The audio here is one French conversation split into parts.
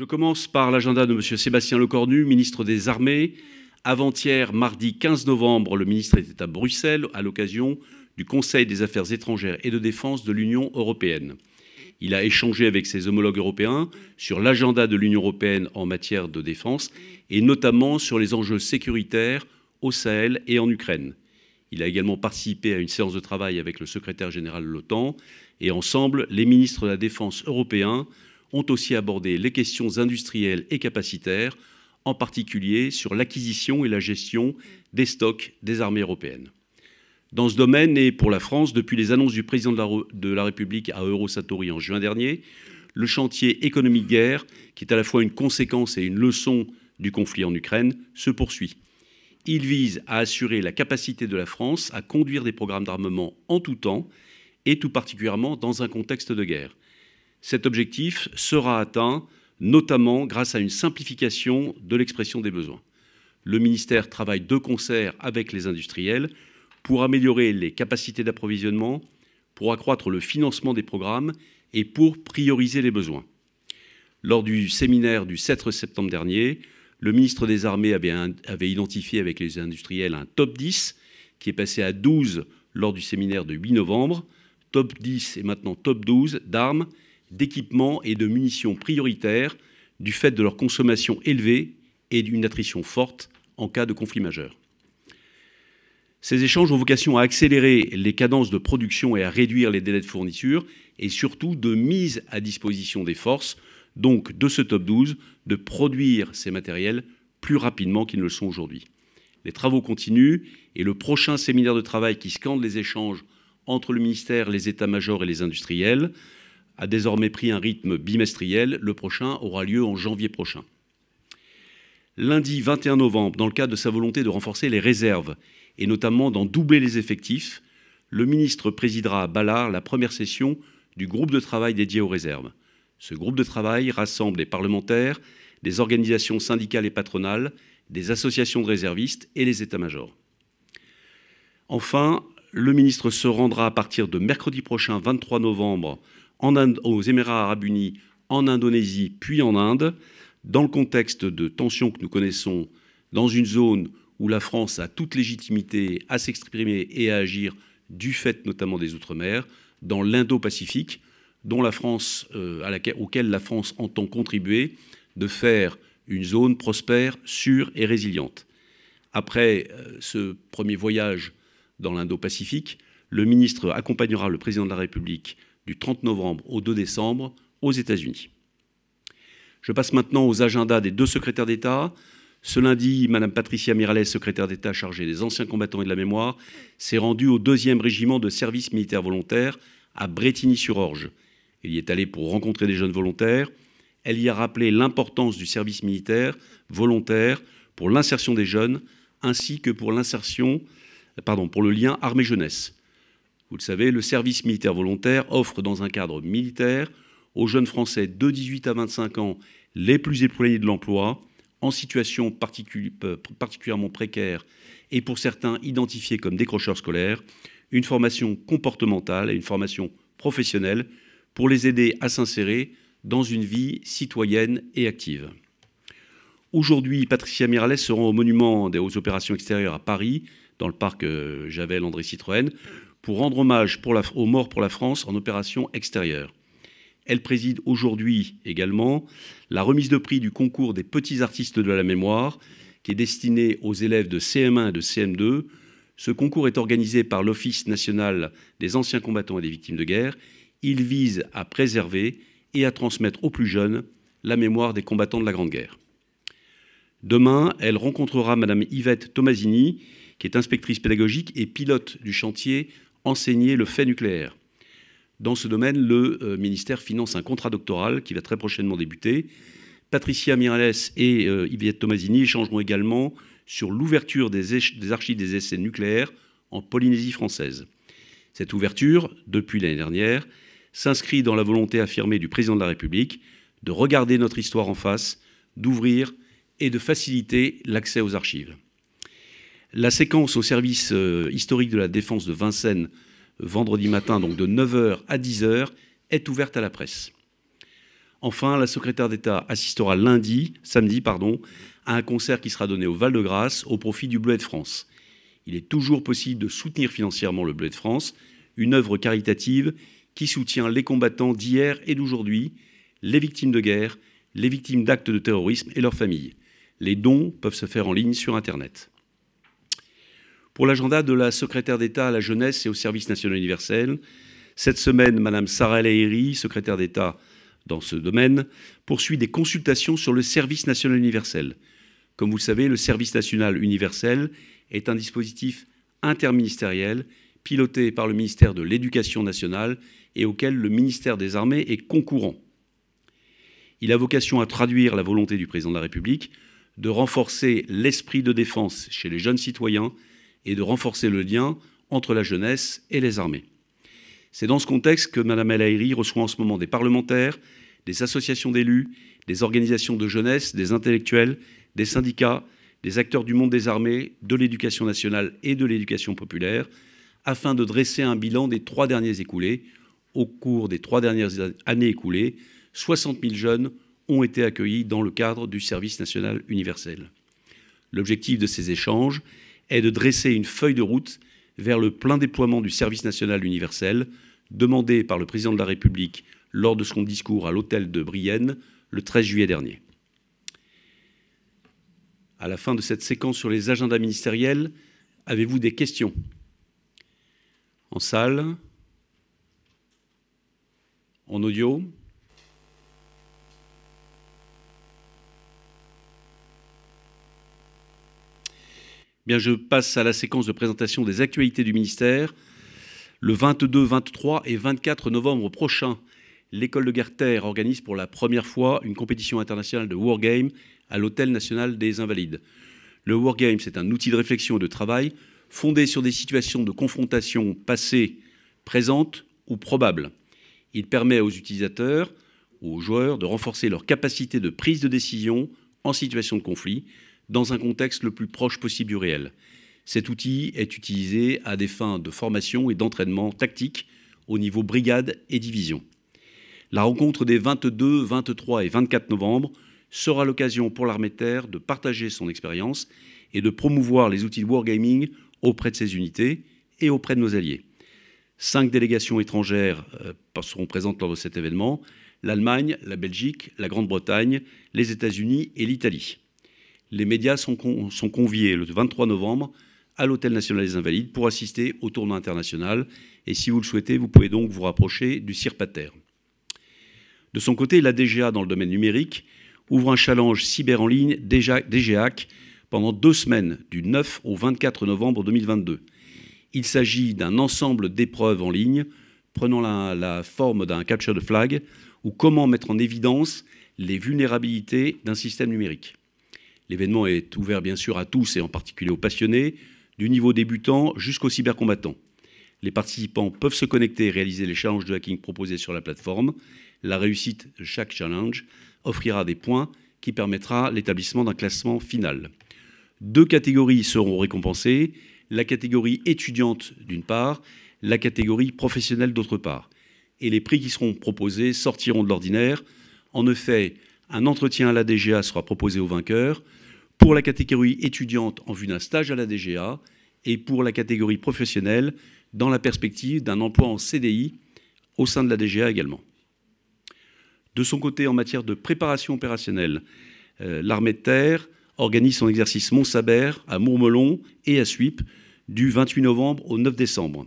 Je commence par l'agenda de M. Sébastien Lecornu, ministre des Armées. Avant-hier, mardi 15 novembre, le ministre était à Bruxelles à l'occasion du Conseil des Affaires étrangères et de défense de l'Union européenne. Il a échangé avec ses homologues européens sur l'agenda de l'Union européenne en matière de défense et notamment sur les enjeux sécuritaires au Sahel et en Ukraine. Il a également participé à une séance de travail avec le secrétaire général de l'OTAN et ensemble, les ministres de la Défense européens ont aussi abordé les questions industrielles et capacitaires, en particulier sur l'acquisition et la gestion des stocks des armées européennes. Dans ce domaine, et pour la France, depuis les annonces du président de la, République à Eurosatori en juin dernier, le chantier économique guerre, qui est à la fois une conséquence et une leçon du conflit en Ukraine, se poursuit. Il vise à assurer la capacité de la France à conduire des programmes d'armement en tout temps, et tout particulièrement dans un contexte de guerre. Cet objectif sera atteint notamment grâce à une simplification de l'expression des besoins. Le ministère travaille de concert avec les industriels pour améliorer les capacités d'approvisionnement, pour accroître le financement des programmes et pour prioriser les besoins. Lors du séminaire du 7 septembre dernier, le ministre des Armées avait, identifié avec les industriels un top 10 qui est passé à 12 lors du séminaire de 8 novembre. Top 10 et maintenant top 12 d'armes d'équipements et de munitions prioritaires du fait de leur consommation élevée et d'une attrition forte en cas de conflit majeur. Ces échanges ont vocation à accélérer les cadences de production et à réduire les délais de fourniture et surtout de mise à disposition des forces, donc de ce top 12, de produire ces matériels plus rapidement qu'ils ne le sont aujourd'hui. Les travaux continuent et le prochain séminaire de travail qui scande les échanges entre le ministère, les états-majors et les industriels a désormais pris un rythme bimestriel. Le prochain aura lieu en janvier prochain. Lundi 21 novembre, dans le cadre de sa volonté de renforcer les réserves et notamment d'en doubler les effectifs, le ministre présidera à Ballard la première session du groupe de travail dédié aux réserves. Ce groupe de travail rassemble les parlementaires, des organisations syndicales et patronales, des associations de réservistes et les états-majors. Enfin, le ministre se rendra à partir de mercredi prochain 23 novembre aux Émirats arabes unis, en Indonésie, puis en Inde, dans le contexte de tensions que nous connaissons, dans une zone où la France a toute légitimité à s'exprimer et à agir, du fait notamment des Outre-mer, dans l'Indo-Pacifique, dont la France, euh, auquel la France entend contribuer, de faire une zone prospère, sûre et résiliente. Après euh, ce premier voyage dans l'Indo-Pacifique, le ministre accompagnera le président de la République du 30 novembre au 2 décembre aux États-Unis. Je passe maintenant aux agendas des deux secrétaires d'État. Ce lundi, Mme Patricia Miralles, secrétaire d'État chargée des anciens combattants et de la mémoire, s'est rendue au 2e régiment de service militaire volontaire à Bretigny-sur-Orge. Elle y est allée pour rencontrer des jeunes volontaires. Elle y a rappelé l'importance du service militaire volontaire pour l'insertion des jeunes ainsi que pour l'insertion, pardon, pour le lien armée-jeunesse. Vous le savez, le service militaire volontaire offre dans un cadre militaire aux jeunes Français de 18 à 25 ans les plus éloignés de l'emploi, en situation particulièrement précaire et pour certains identifiés comme décrocheurs scolaires, une formation comportementale et une formation professionnelle pour les aider à s'insérer dans une vie citoyenne et active. Aujourd'hui, Patricia Miralles se rend au monument des opérations extérieures à Paris, dans le parc euh, Javel-André Citroën, pour rendre hommage aux morts pour la France en opération extérieure. Elle préside aujourd'hui également la remise de prix du concours des petits artistes de la mémoire, qui est destiné aux élèves de CM1 et de CM2. Ce concours est organisé par l'Office national des anciens combattants et des victimes de guerre. Il vise à préserver et à transmettre aux plus jeunes la mémoire des combattants de la Grande Guerre. Demain, elle rencontrera Madame Yvette Tomasini, qui est inspectrice pédagogique et pilote du chantier enseigner le fait nucléaire. Dans ce domaine, le euh, ministère finance un contrat doctoral qui va très prochainement débuter. Patricia Mirales et euh, Yvette Tomasini échangeront également sur l'ouverture des, archives des essais nucléaires en Polynésie française. Cette ouverture, depuis l'année dernière, s'inscrit dans la volonté affirmée du président de la République de regarder notre histoire en face, d'ouvrir et de faciliter l'accès aux archives. La séquence au service euh, historique de la défense de Vincennes, vendredi matin, donc de 9h à 10h, est ouverte à la presse. Enfin, la secrétaire d'État assistera lundi, samedi, pardon, à un concert qui sera donné au Val-de-Grâce au profit du Bleu de France. Il est toujours possible de soutenir financièrement le Bleu de France, une œuvre caritative qui soutient les combattants d'hier et d'aujourd'hui, les victimes de guerre, les victimes d'actes de terrorisme et leurs familles. Les dons peuvent se faire en ligne sur Internet. Pour l'agenda de la secrétaire d'État à la jeunesse et au service national universel, cette semaine, Madame Sarah Lahiri, secrétaire d'État dans ce domaine, poursuit des consultations sur le service national universel. Comme vous le savez, le service national universel est un dispositif interministériel piloté par le ministère de l'Éducation nationale et auquel le ministère des Armées est concourant. Il a vocation à traduire la volonté du président de la République de renforcer l'esprit de défense chez les jeunes citoyens et de renforcer le lien entre la jeunesse et les armées. C'est dans ce contexte que Mme El reçoit en ce moment des parlementaires, des associations d'élus, des organisations de jeunesse, des intellectuels, des syndicats, des acteurs du monde des armées, de l'éducation nationale et de l'éducation populaire, afin de dresser un bilan des trois derniers écoulés. Au cours des trois dernières années écoulées, 60 000 jeunes ont été accueillis dans le cadre du service national universel. L'objectif de ces échanges est de dresser une feuille de route vers le plein déploiement du service national universel, demandé par le président de la République lors de son discours à l'hôtel de Brienne le 13 juillet dernier. À la fin de cette séquence sur les agendas ministériels, avez-vous des questions En salle En audio je passe à la séquence de présentation des actualités du ministère. Le 22, 23 et 24 novembre prochain, l'école de Terre organise pour la première fois une compétition internationale de Wargame à l'Hôtel national des Invalides. Le Wargame, c'est un outil de réflexion et de travail fondé sur des situations de confrontation passées, présentes ou probables. Il permet aux utilisateurs ou aux joueurs de renforcer leur capacité de prise de décision en situation de conflit dans un contexte le plus proche possible du réel. Cet outil est utilisé à des fins de formation et d'entraînement tactique au niveau brigade et division. La rencontre des 22, 23 et 24 novembre sera l'occasion pour l'armée de terre de partager son expérience et de promouvoir les outils de wargaming auprès de ses unités et auprès de nos alliés. Cinq délégations étrangères euh, seront présentes lors de cet événement, l'Allemagne, la Belgique, la Grande-Bretagne, les États-Unis et l'Italie les médias sont, conviés le 23 novembre à l'Hôtel national des Invalides pour assister au tournoi international. Et si vous le souhaitez, vous pouvez donc vous rapprocher du CIRPATER. De son côté, la DGA, dans le domaine numérique, ouvre un challenge cyber en ligne DGAC pendant deux semaines, du 9 au 24 novembre 2022. Il s'agit d'un ensemble d'épreuves en ligne prenant la forme d'un capture de flag ou comment mettre en évidence les vulnérabilités d'un système numérique. L'événement est ouvert bien sûr à tous et en particulier aux passionnés, du niveau débutant jusqu'aux cybercombattants. Les participants peuvent se connecter et réaliser les challenges de hacking proposés sur la plateforme. La réussite de chaque challenge offrira des points qui permettra l'établissement d'un classement final. Deux catégories seront récompensées, la catégorie étudiante d'une part, la catégorie professionnelle d'autre part. Et les prix qui seront proposés sortiront de l'ordinaire. En effet, un entretien à la DGA sera proposé aux vainqueurs, pour la catégorie étudiante en vue d'un stage à la DGA et pour la catégorie professionnelle dans la perspective d'un emploi en CDI au sein de la DGA également. De son côté, en matière de préparation opérationnelle, euh, l'armée de terre organise son exercice Mont-Saber à Mourmelon et à Suippes du 28 novembre au 9 décembre.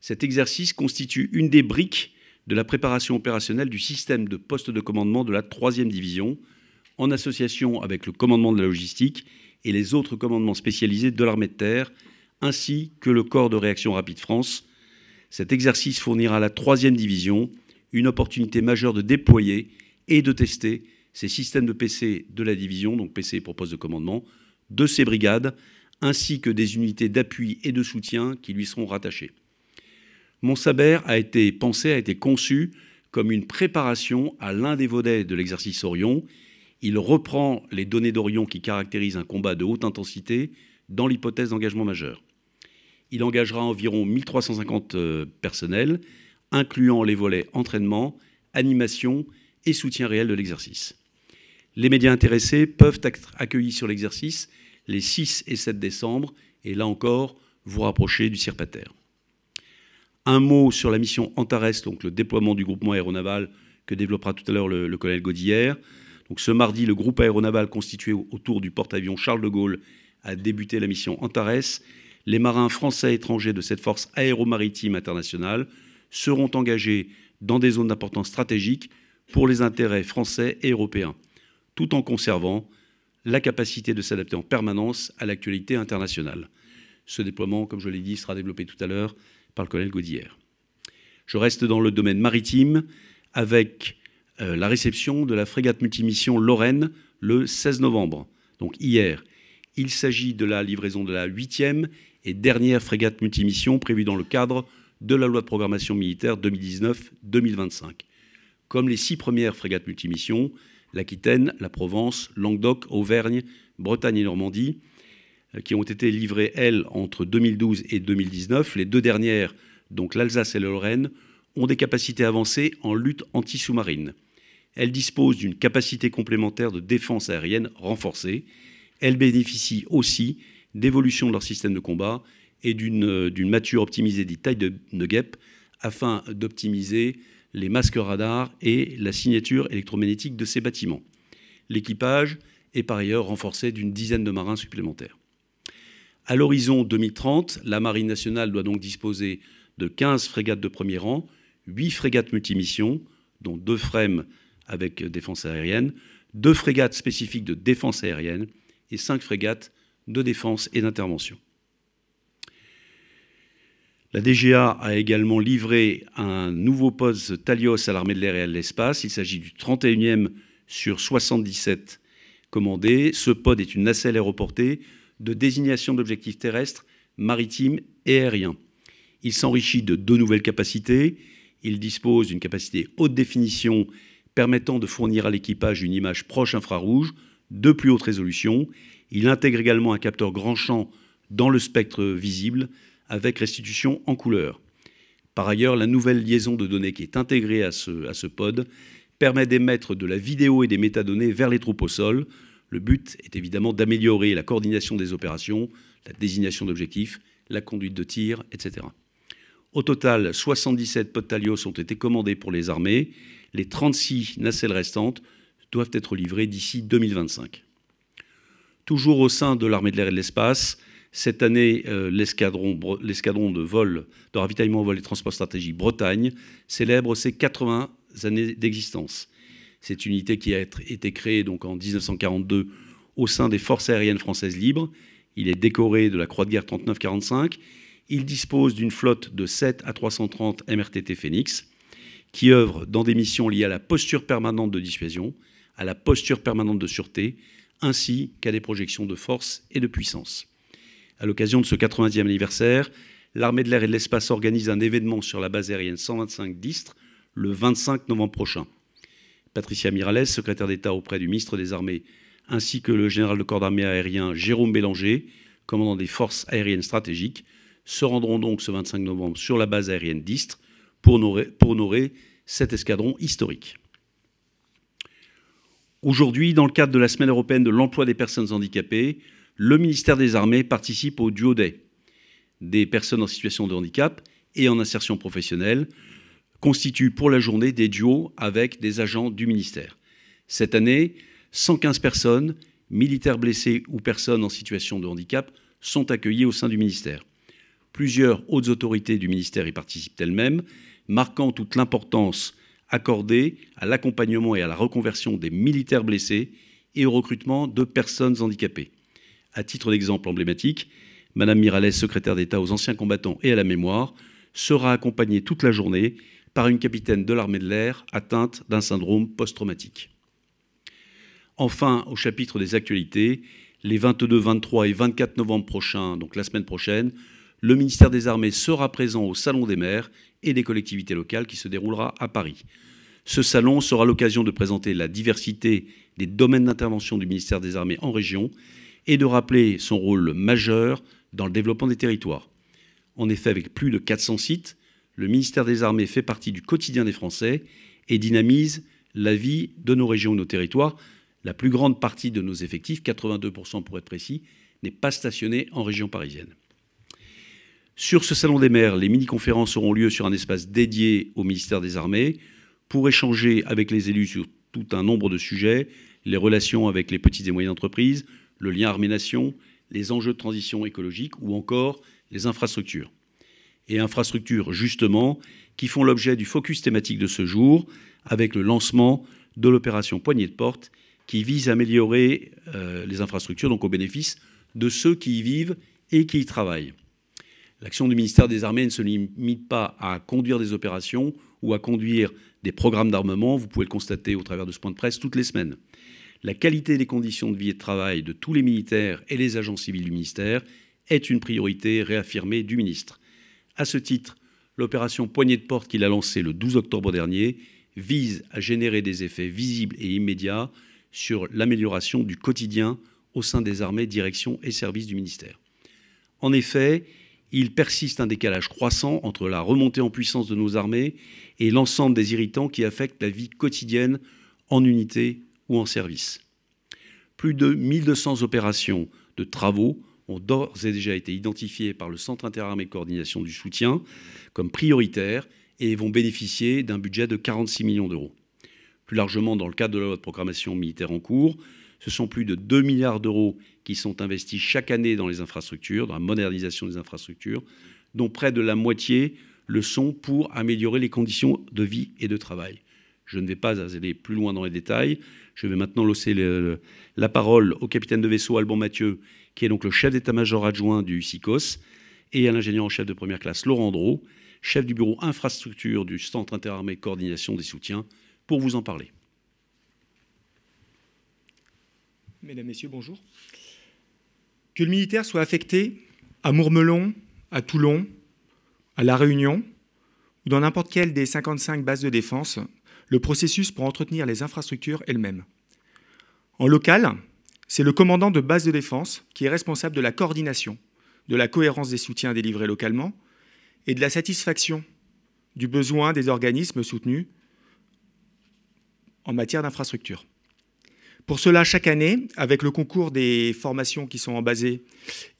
Cet exercice constitue une des briques de la préparation opérationnelle du système de poste de commandement de la 3e division, en association avec le commandement de la logistique et les autres commandements spécialisés de l'armée de terre, ainsi que le corps de réaction rapide France. Cet exercice fournira à la 3e division une opportunité majeure de déployer et de tester ces systèmes de PC de la division, donc PC pour poste de commandement, de ces brigades, ainsi que des unités d'appui et de soutien qui lui seront rattachées. Mont-Saber a été pensé, a été conçu comme une préparation à l'un des volets de l'exercice Orion, il reprend les données d'Orion qui caractérisent un combat de haute intensité dans l'hypothèse d'engagement majeur. Il engagera environ 1350 euh, personnels, incluant les volets entraînement, animation et soutien réel de l'exercice. Les médias intéressés peuvent être accueillis sur l'exercice les 6 et 7 décembre, et là encore, vous rapprocher du Cirpater. Un mot sur la mission Antares, donc le déploiement du groupement aéronaval que développera tout à l'heure le, collègue colonel donc ce mardi, le groupe aéronaval constitué autour du porte-avions Charles de Gaulle a débuté la mission Antares. Les marins français et étrangers de cette force aéromaritime internationale seront engagés dans des zones d'importance stratégique pour les intérêts français et européens, tout en conservant la capacité de s'adapter en permanence à l'actualité internationale. Ce déploiement, comme je l'ai dit, sera développé tout à l'heure par le colonel Gaudière. Je reste dans le domaine maritime avec euh, la réception de la frégate multimission Lorraine le 16 novembre, donc hier. Il s'agit de la livraison de la huitième et dernière frégate multimission prévue dans le cadre de la loi de programmation militaire 2019-2025. Comme les six premières frégates multimissions, l'Aquitaine, la Provence, Languedoc, Auvergne, Bretagne et Normandie, euh, qui ont été livrées, elles, entre 2012 et 2019, les deux dernières, donc l'Alsace et la Lorraine, ont des capacités avancées en lutte anti-sous-marine. Elle dispose d'une capacité complémentaire de défense aérienne renforcée. Elle bénéficie aussi d'évolution de leur système de combat et d'une euh, mature optimisée des tailles de, de guêpe afin d'optimiser les masques radars et la signature électromagnétique de ces bâtiments. L'équipage est par ailleurs renforcé d'une dizaine de marins supplémentaires. À l'horizon 2030, la Marine nationale doit donc disposer de 15 frégates de premier rang, 8 frégates multimissions, dont deux frèmes avec défense aérienne, deux frégates spécifiques de défense aérienne et cinq frégates de défense et d'intervention. La DGA a également livré un nouveau poste Talios à l'armée de l'air et à l'espace. Il s'agit du 31e sur 77 commandés. Ce pod est une nacelle aéroportée de désignation d'objectifs terrestres, maritimes et aériens. Il s'enrichit de deux nouvelles capacités. Il dispose d'une capacité haute définition permettant de fournir à l'équipage une image proche infrarouge de plus haute résolution. Il intègre également un capteur grand champ dans le spectre visible avec restitution en couleur. Par ailleurs, la nouvelle liaison de données qui est intégrée à ce, à ce pod permet d'émettre de la vidéo et des métadonnées vers les troupes au sol. Le but est évidemment d'améliorer la coordination des opérations, la désignation d'objectifs, la conduite de tir, etc. Au total, 77 pods Talios ont été commandés pour les armées les 36 nacelles restantes doivent être livrées d'ici 2025. Toujours au sein de l'armée de l'air et de l'espace, cette année, euh, l'escadron de vol, de ravitaillement au vol et transport stratégique Bretagne célèbre ses 80 années d'existence. Cette unité qui a été créée donc en 1942 au sein des forces aériennes françaises libres. Il est décoré de la Croix de guerre 39-45. Il dispose d'une flotte de 7 à 330 MRTT Phoenix qui œuvre dans des missions liées à la posture permanente de dissuasion, à la posture permanente de sûreté, ainsi qu'à des projections de force et de puissance. À l'occasion de ce 80 e anniversaire, l'armée de l'air et de l'espace organise un événement sur la base aérienne 125 d'Istre le 25 novembre prochain. Patricia Miralles, secrétaire d'État auprès du ministre des Armées, ainsi que le général de corps d'armée aérien Jérôme Bélanger, commandant des forces aériennes stratégiques, se rendront donc ce 25 novembre sur la base aérienne d'Istre pour honorer, pour cet escadron historique. Aujourd'hui, dans le cadre de la Semaine européenne de l'emploi des personnes handicapées, le ministère des Armées participe au Duo Day des personnes en situation de handicap et en insertion professionnelle, constituent pour la journée des duos avec des agents du ministère. Cette année, 115 personnes, militaires blessés ou personnes en situation de handicap, sont accueillies au sein du ministère. Plusieurs hautes autorités du ministère y participent elles-mêmes, marquant toute l'importance accordée à l'accompagnement et à la reconversion des militaires blessés et au recrutement de personnes handicapées. À titre d'exemple emblématique, Madame Miralles, secrétaire d'État aux anciens combattants et à la mémoire, sera accompagnée toute la journée par une capitaine de l'armée de l'air atteinte d'un syndrome post-traumatique. Enfin, au chapitre des actualités, les 22, 23 et 24 novembre prochains, donc la semaine prochaine, le ministère des Armées sera présent au Salon des maires et des collectivités locales qui se déroulera à Paris. Ce salon sera l'occasion de présenter la diversité des domaines d'intervention du ministère des Armées en région et de rappeler son rôle majeur dans le développement des territoires. En effet, avec plus de 400 sites, le ministère des Armées fait partie du quotidien des Français et dynamise la vie de nos régions, et nos territoires. La plus grande partie de nos effectifs, 82% pour être précis, n'est pas stationnée en région parisienne. Sur ce Salon des maires, les mini-conférences auront lieu sur un espace dédié au ministère des Armées pour échanger avec les élus sur tout un nombre de sujets, les relations avec les petites et moyennes entreprises, le lien armée-nation, les enjeux de transition écologique ou encore les infrastructures. Et infrastructures, justement, qui font l'objet du focus thématique de ce jour avec le lancement de l'opération Poignée de Porte qui vise à améliorer euh, les infrastructures, donc au bénéfice de ceux qui y vivent et qui y travaillent. L'action du ministère des Armées ne se limite pas à conduire des opérations ou à conduire des programmes d'armement. Vous pouvez le constater au travers de ce point de presse toutes les semaines. La qualité des conditions de vie et de travail de tous les militaires et les agents civils du ministère est une priorité réaffirmée du ministre. À ce titre, l'opération Poignée de porte qu'il a lancée le 12 octobre dernier vise à générer des effets visibles et immédiats sur l'amélioration du quotidien au sein des armées, directions et services du ministère. En effet, il persiste un décalage croissant entre la remontée en puissance de nos armées et l'ensemble des irritants qui affectent la vie quotidienne en unité ou en service. Plus de 1200 opérations de travaux ont d'ores et déjà été identifiées par le Centre interarmé de coordination du soutien comme prioritaires et vont bénéficier d'un budget de 46 millions d'euros. Plus largement, dans le cadre de la programmation militaire en cours, ce sont plus de 2 milliards d'euros qui sont investis chaque année dans les infrastructures, dans la modernisation des infrastructures, dont près de la moitié le sont pour améliorer les conditions de vie et de travail. Je ne vais pas aller plus loin dans les détails. Je vais maintenant laisser la parole au capitaine de vaisseau Alban Mathieu, qui est donc le chef d'état-major adjoint du SICOS, et à l'ingénieur en chef de première classe Laurent Drault, chef du bureau infrastructure du Centre interarmé coordination des soutiens, pour vous en parler. Mesdames, Messieurs, bonjour que le militaire soit affecté à Mourmelon, à Toulon, à La Réunion, ou dans n'importe quelle des 55 bases de défense, le processus pour entretenir les infrastructures est le même. En local, c'est le commandant de base de défense qui est responsable de la coordination, de la cohérence des soutiens délivrés localement et de la satisfaction du besoin des organismes soutenus en matière d'infrastructures. Pour cela, chaque année, avec le concours des formations qui sont en basée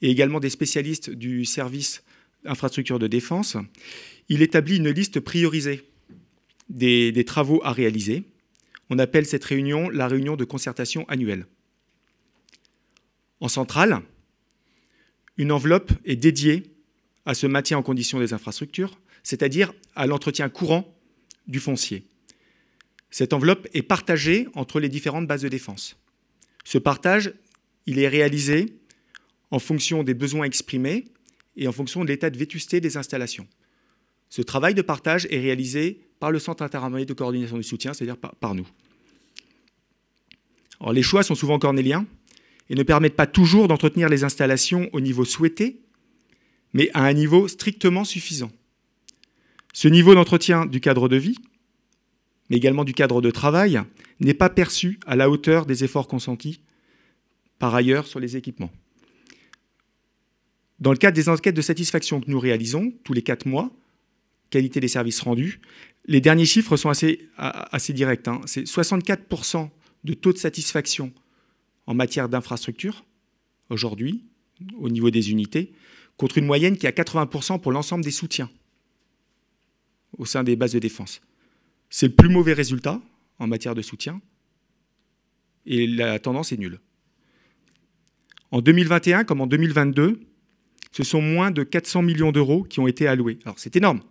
et également des spécialistes du service infrastructure de défense, il établit une liste priorisée des, travaux à réaliser. On appelle cette réunion la réunion de concertation annuelle. En centrale, une enveloppe est dédiée à ce maintien en condition des infrastructures, c'est-à-dire à l'entretien courant du foncier. Cette enveloppe est partagée entre les différentes bases de défense. Ce partage, il est réalisé en fonction des besoins exprimés et en fonction de l'état de vétusté des installations. Ce travail de partage est réalisé par le Centre interarmé de coordination du soutien, c'est-à-dire par, nous. Alors, les choix sont souvent cornéliens et ne permettent pas toujours d'entretenir les installations au niveau souhaité, mais à un niveau strictement suffisant. Ce niveau d'entretien du cadre de vie, mais également du cadre de travail, n'est pas perçu à la hauteur des efforts consentis par ailleurs sur les équipements. Dans le cadre des enquêtes de satisfaction que nous réalisons tous les quatre mois, qualité des services rendus, les derniers chiffres sont assez, assez directs. Hein. C'est 64% de taux de satisfaction en matière d'infrastructure aujourd'hui au niveau des unités, contre une moyenne qui est à 80% pour l'ensemble des soutiens au sein des bases de défense. C'est le plus mauvais résultat en matière de soutien et la tendance est nulle. En 2021 comme en 2022, ce sont moins de 400 millions d'euros qui ont été alloués. Alors c'est énorme,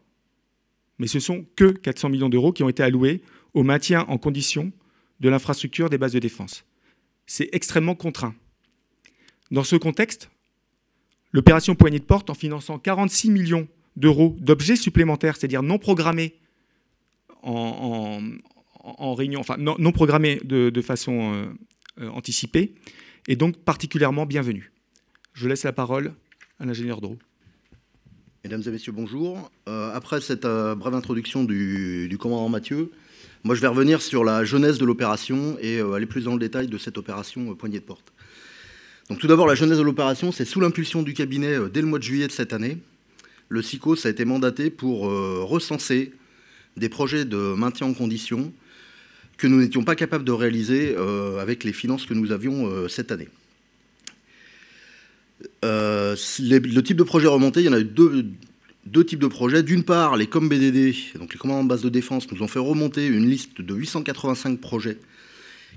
mais ce sont que 400 millions d'euros qui ont été alloués au maintien en condition de l'infrastructure des bases de défense. C'est extrêmement contraint. Dans ce contexte, l'opération Poignée de Porte, en finançant 46 millions d'euros d'objets supplémentaires, c'est-à-dire non programmés, en, réunion, enfin non, non programmée de, façon euh, euh, anticipée, et donc particulièrement bienvenue. Je laisse la parole à l'ingénieur Drou. Mesdames et messieurs, bonjour. Euh, après cette brève introduction du, commandant Mathieu, moi je vais revenir sur la genèse de l'opération et aller plus dans le détail de cette opération poignée de porte. Donc tout d'abord, la genèse de l'opération, c'est sous l'impulsion du cabinet dès le mois de juillet de cette année. Le SICO, a été mandaté pour recenser des projets de maintien en condition que nous n'étions pas capables de réaliser euh, avec les finances que nous avions euh, cette année. Euh, le type de projet remonté, il y en a eu deux, types de projets. D'une part, les COMBDD, donc les commandes de base de défense, nous ont fait remonter une liste de 885 projets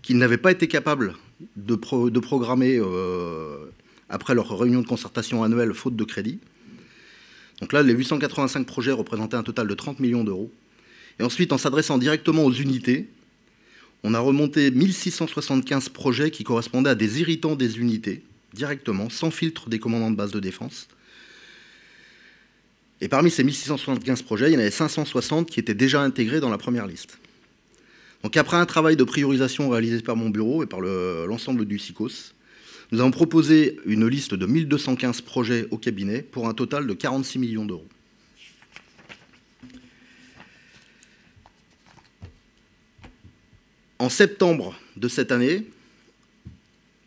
qu'ils n'avaient pas été capables de, programmer après leur réunion de concertation annuelle, faute de crédit. Donc là, les 885 projets représentaient un total de 30 millions d'euros. Et ensuite, en s'adressant directement aux unités, on a remonté 1675 projets qui correspondaient à des irritants des unités, directement, sans filtre des commandants de base de défense. Et parmi ces 1675 projets, il y en avait 560 qui étaient déjà intégrés dans la première liste. Donc après un travail de priorisation réalisé par mon bureau et par l'ensemble du SICOS, nous avons proposé une liste de 1215 projets au cabinet pour un total de 46 millions d'euros. En septembre de cette année,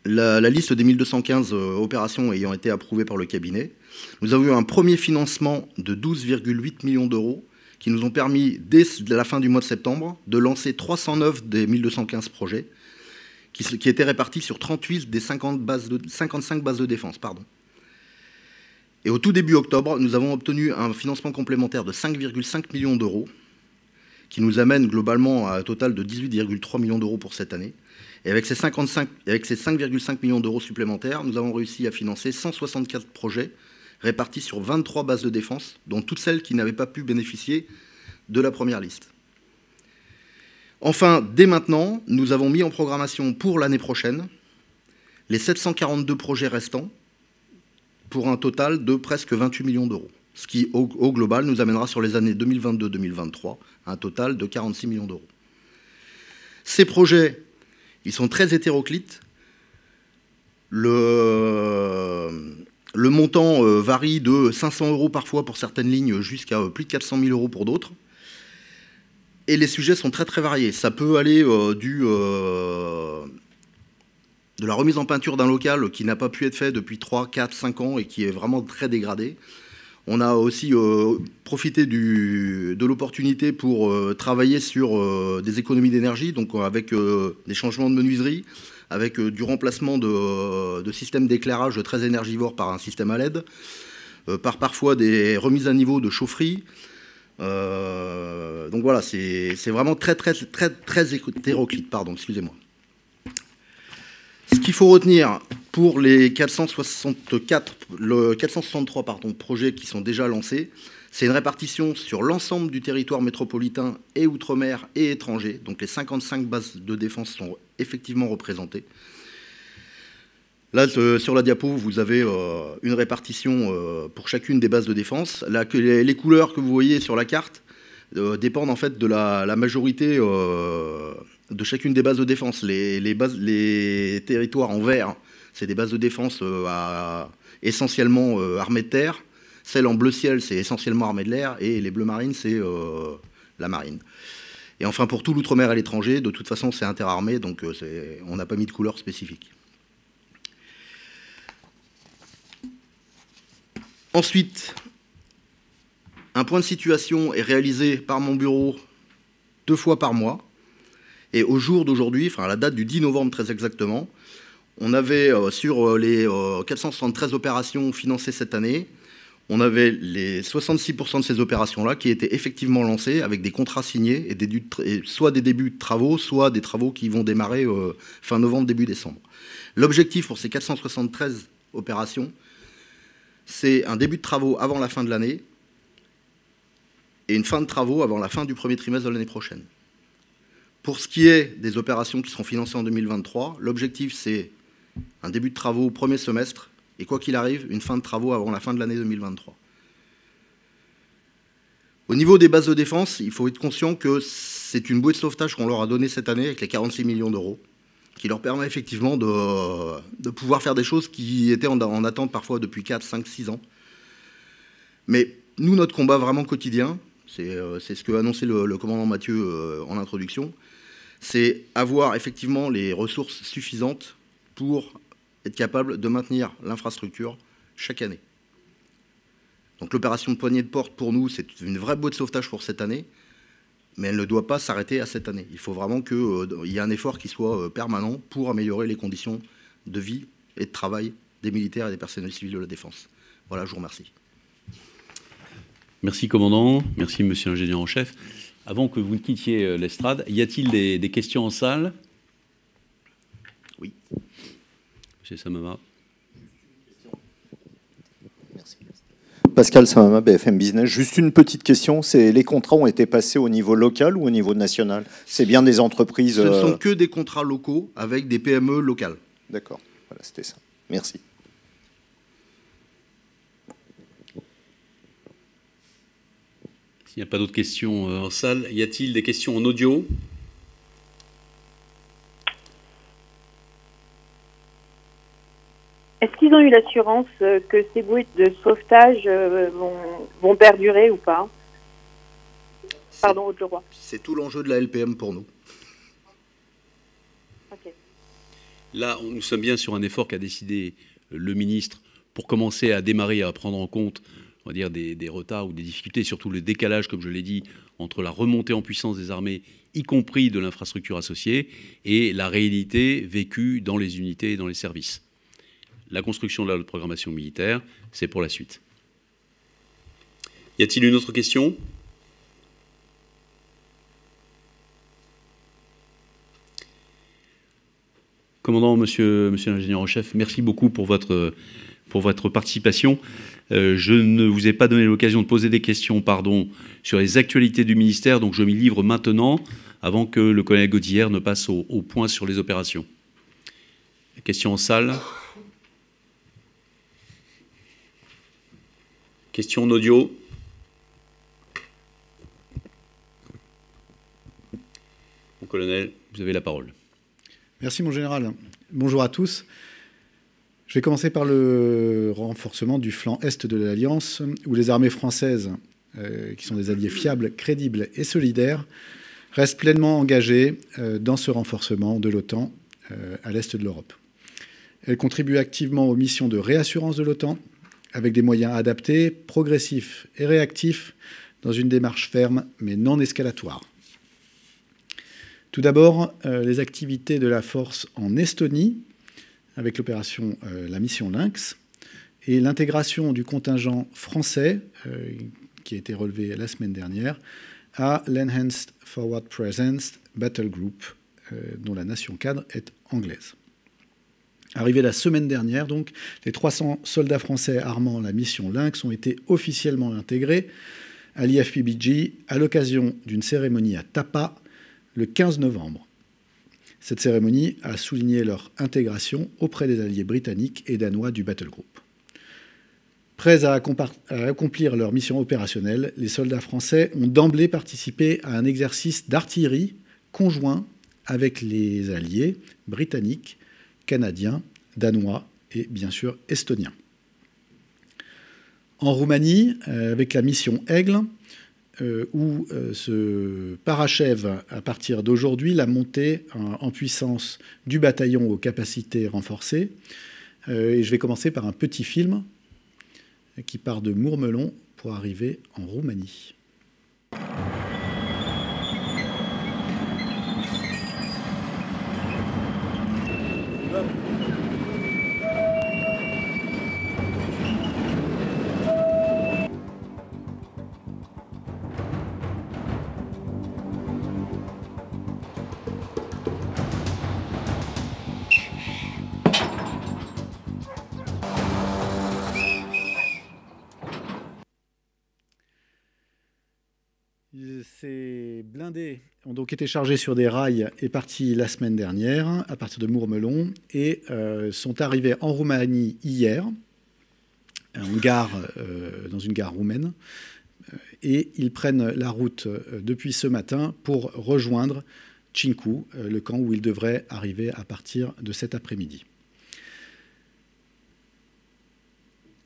la, liste des 1215 euh, opérations ayant été approuvée par le cabinet, nous avons eu un premier financement de 12,8 millions d'euros qui nous ont permis, dès la fin du mois de septembre, de lancer 309 des 1215 projets qui, étaient répartis sur 38 des 55 bases de défense. Pardon. Et au tout début octobre, nous avons obtenu un financement complémentaire de 5,5 millions d'euros qui nous amène globalement à un total de 18,3 millions d'euros pour cette année. Et avec ces 5,5 millions d'euros supplémentaires, nous avons réussi à financer 164 projets répartis sur 23 bases de défense, dont toutes celles qui n'avaient pas pu bénéficier de la première liste. Enfin, dès maintenant, nous avons mis en programmation pour l'année prochaine les 742 projets restants pour un total de presque 28 millions d'euros ce qui, au, global, nous amènera sur les années 2022-2023 un total de 46 millions d'euros. Ces projets, ils sont très hétéroclites. Le, montant euh, varie de 500 euros parfois pour certaines lignes jusqu'à euh, plus de 400 000 euros pour d'autres. Et les sujets sont très très variés. Ça peut aller euh, du, de la remise en peinture d'un local qui n'a pas pu être fait depuis 3, 4, 5 ans et qui est vraiment très dégradé, on a aussi euh, profité de l'opportunité pour euh, travailler sur euh, des économies d'énergie, donc avec des changements de menuiserie, avec du remplacement de, systèmes d'éclairage très énergivores par un système à LED, par parfois des remises à niveau de chaufferie. donc voilà, c'est vraiment très très très très hétéroclite. Pardon, excusez-moi. Ce qu'il faut retenir, pour les 463 projets qui sont déjà lancés, c'est une répartition sur l'ensemble du territoire métropolitain et outre-mer et étranger. Donc les 55 bases de défense sont effectivement représentées. Là, sur la diapo, vous avez euh, une répartition euh, pour chacune des bases de défense. les, couleurs que vous voyez sur la carte euh, dépendent en fait de la, majorité de chacune des bases de défense. les territoires en vert c'est des bases de défense euh, essentiellement euh, armées de terre. Celles en bleu ciel, c'est essentiellement armées de l'air. Et les bleus marines, c'est euh, la marine. Et enfin, pour tout l'outre-mer à l'étranger, de toute façon, c'est interarmé, donc on n'a pas mis de couleur spécifique. Ensuite, un point de situation est réalisé par mon bureau deux fois par mois. Et au jour d'aujourd'hui, enfin à la date du 10 novembre très exactement, on avait euh, sur euh, les 473 euh, opérations financées cette année, on avait les 66% de ces opérations-là qui étaient effectivement lancées avec des contrats signés et, soit des débuts de travaux, soit des travaux qui vont démarrer fin novembre, début décembre. L'objectif pour ces 473 opérations, c'est un début de travaux avant la fin de l'année et une fin de travaux avant la fin du premier trimestre de l'année prochaine. Pour ce qui est des opérations qui seront financées en 2023, l'objectif c'est un début de travaux au premier semestre et quoi qu'il arrive, une fin de travaux avant la fin de l'année 2023. Au niveau des bases de défense, il faut être conscient que c'est une bouée de sauvetage qu'on leur a donnée cette année avec les 46 millions d'euros, qui leur permet effectivement de, pouvoir faire des choses qui étaient en, attente parfois depuis 4, 5, 6 ans. Mais nous, notre combat vraiment quotidien, c'est euh, ce que annonçait le, le commandant Mathieu euh, en introduction, c'est avoir effectivement les ressources suffisantes pour être capable de maintenir l'infrastructure chaque année. Donc l'opération de poignée de porte, pour nous, c'est une vraie boîte de sauvetage pour cette année, mais elle ne doit pas s'arrêter à cette année. Il faut vraiment qu'il euh, y ait un effort qui soit euh, permanent pour améliorer les conditions de vie et de travail des militaires et des personnels civils de la Défense. Voilà, je vous remercie. Merci, commandant. Merci, monsieur l'ingénieur en chef. Avant que vous ne quittiez euh, l'estrade, y a-t-il des questions en salle Oui. Monsieur Samama. Pascal Samama, BFM Business. Juste une petite question, c'est les contrats ont été passés au niveau local ou au niveau national C'est bien des entreprises... Ce ne sont euh, que des contrats locaux avec des PME locales. D'accord, voilà, c'était ça. Merci. S'il n'y a pas d'autres questions euh, en salle, y a-t-il des questions en audio Est-ce qu'ils ont eu l'assurance euh, que ces bruits de sauvetage euh, vont, perdurer ou pas Pardon, Aude C'est tout l'enjeu de la LPM pour nous. Là, nous sommes bien sur un effort qu'a décidé le ministre pour commencer à démarrer, à prendre en compte on va dire, des, retards ou des difficultés, surtout le décalage, comme je l'ai dit, entre la remontée en puissance des armées, y compris de l'infrastructure associée, et la réalité vécue dans les unités et dans les services la construction de la programmation militaire, c'est pour la suite. Y a-t-il une autre question Commandant, monsieur, monsieur l'ingénieur en chef, merci beaucoup pour votre, pour votre participation. Euh, je ne vous ai pas donné l'occasion de poser des questions pardon, sur les actualités du ministère, donc je m'y livre maintenant, avant que le collègue Godillère ne passe au point sur les opérations. Question en salle. Question audio, Mon colonel, vous avez la parole. Merci, mon général. Bonjour à tous. Je vais commencer par le renforcement du flanc est de l'Alliance, où les armées françaises, euh, qui sont des alliés fiables, crédibles et solidaires, restent pleinement engagées euh, dans ce renforcement de l'OTAN euh, à l'est de l'Europe. Elles contribuent activement aux missions de réassurance de l'OTAN, avec des moyens adaptés, progressifs et réactifs, dans une démarche ferme mais non escalatoire. Tout d'abord, euh, les activités de la force en Estonie, avec l'opération euh, la mission Lynx, et l'intégration du contingent français, euh, qui a été relevé la semaine dernière, à l'Enhanced Forward Presence Battle Group, dont la nation cadre est anglaise. Arrivé la semaine dernière, donc, les 300 soldats français armant la mission Lynx ont été officiellement intégrés à l'IFPBG à l'occasion d'une cérémonie à Tapa le 15 novembre. Cette cérémonie a souligné leur intégration auprès des alliés britanniques et danois du Battle Group. Prêts à, accomplir leur mission opérationnelle, les soldats français ont d'emblée participé à un exercice d'artillerie conjoint avec les alliés britanniques canadiens, danois et bien sûr estonien. En Roumanie, euh, avec la mission Aigle, euh, où euh, se parachève à partir d'aujourd'hui la montée en puissance du bataillon aux capacités renforcées. et je vais commencer par un petit film qui part de Mourmelon pour arriver en Roumanie. ont donc été chargés sur des rails et partis la semaine dernière à partir de Mourmelon et euh, sont arrivés en Roumanie hier, en gare, euh, dans une gare roumaine. Euh, et ils prennent la route depuis ce matin pour rejoindre Chinku, le camp où ils devraient arriver à partir de cet après-midi.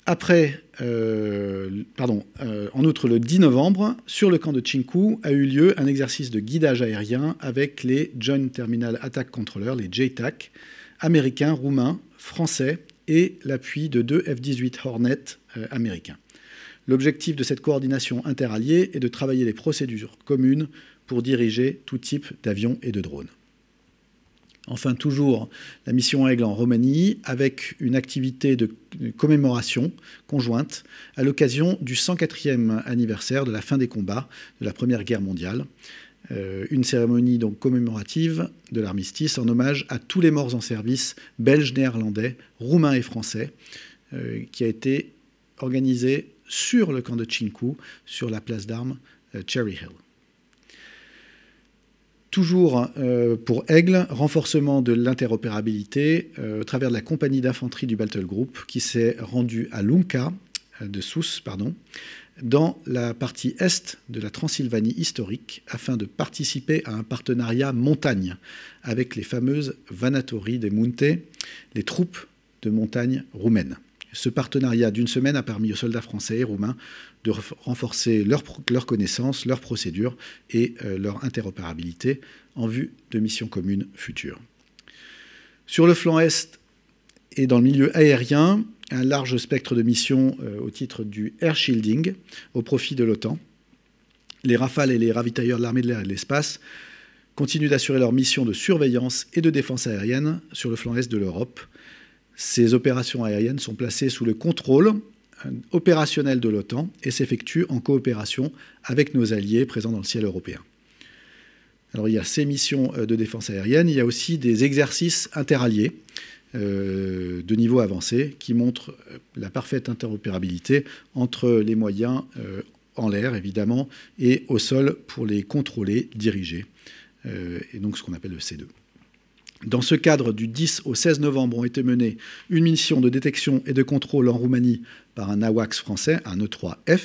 Après, euh, pardon, euh, en outre, le 10 novembre, sur le camp de Chinku, a eu lieu un exercice de guidage aérien avec les Joint Terminal Attack Controllers, les JTAC, américains, roumains, français et l'appui de deux F-18 Hornet euh, américains. L'objectif de cette coordination interalliée est de travailler les procédures communes pour diriger tout type d'avions et de drones enfin toujours la mission Aigle en Roumanie, avec une activité de commémoration conjointe à l'occasion du 104e anniversaire de la fin des combats de la Première Guerre mondiale. Euh, une cérémonie donc commémorative de l'armistice en hommage à tous les morts en service belges, néerlandais, roumains et français, euh, qui a été organisée sur le camp de Chinku, sur la place d'armes euh, Cherry Hill. Toujours hein, euh, pour Aigle, renforcement de l'interopérabilité euh, au travers de la compagnie d'infanterie du Battle Group qui s'est rendue à Lunca euh, de Sousse, pardon, dans la partie est de la Transylvanie historique afin de participer à un partenariat montagne avec les fameuses Vanatori des Munte, les troupes de montagne roumaines. Ce partenariat d'une semaine a permis aux soldats français et roumains de renforcer leurs connaissances, leurs procédures et euh, leur interopérabilité en vue de missions communes futures. Sur le flanc Est et dans le milieu aérien, un large spectre de missions euh, au titre du air shielding au profit de l'OTAN. Les Rafales et les ravitailleurs de l'armée de l'air et de l'espace continuent d'assurer leur mission de surveillance et de défense aérienne sur le flanc Est de l'Europe. Ces opérations aériennes sont placées sous le contrôle opérationnelle de l'OTAN et s'effectue en coopération avec nos alliés présents dans le ciel européen. Alors il y a ces missions euh, de défense aérienne, il y a aussi des exercices interalliés euh, de niveau avancé qui montrent euh, la parfaite interopérabilité entre les moyens en l'air évidemment et au sol pour les contrôler, diriger, et donc ce qu'on appelle le C2. Dans ce cadre, du 10 au 16 novembre ont été menées une mission de détection et de contrôle en Roumanie par un AWACS français, un E3F,